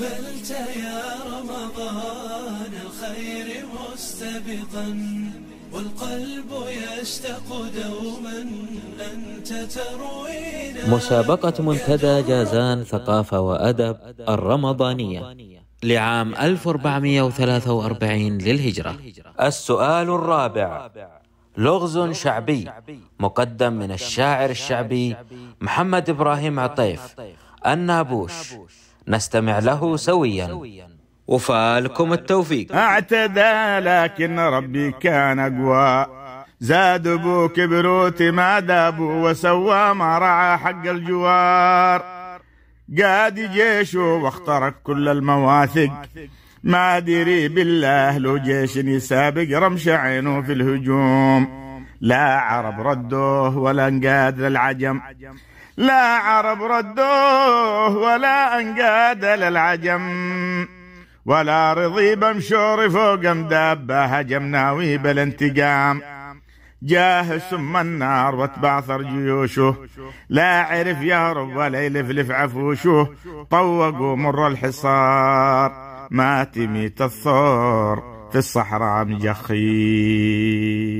قبلت يا رمضان الخير مستبقا والقلب يشتاق دوما أنت تروينا مسابقة منتدى جازان ثقافة وأدب الرمضانية لعام 1443 للهجرة السؤال الرابع لغز شعبي مقدم من الشاعر الشعبي محمد إبراهيم عطيف النابوش نستمع له سويا وفالكم التوفيق اعتدى لكن ربي كان اقوى زاد ابو كبروتي ما دابوا وسوى ما رعى حق الجوار قاد جيشه واخترق كل المواثق ما دري بالله لو جيش يسابق رمش عينه في الهجوم لا عرب ردوه ولا انقاد للعجم لا عرب ردوه ولا انقاد للعجم ولا رضي بمشوري فوق مدابة ناوي بالانتقام جاه سم النار وتبعثر جيوشه لا عرف يهرب ولا يلفلف عفوشه طوقوا مر الحصار ما تميت الثور في الصحراء مجخيم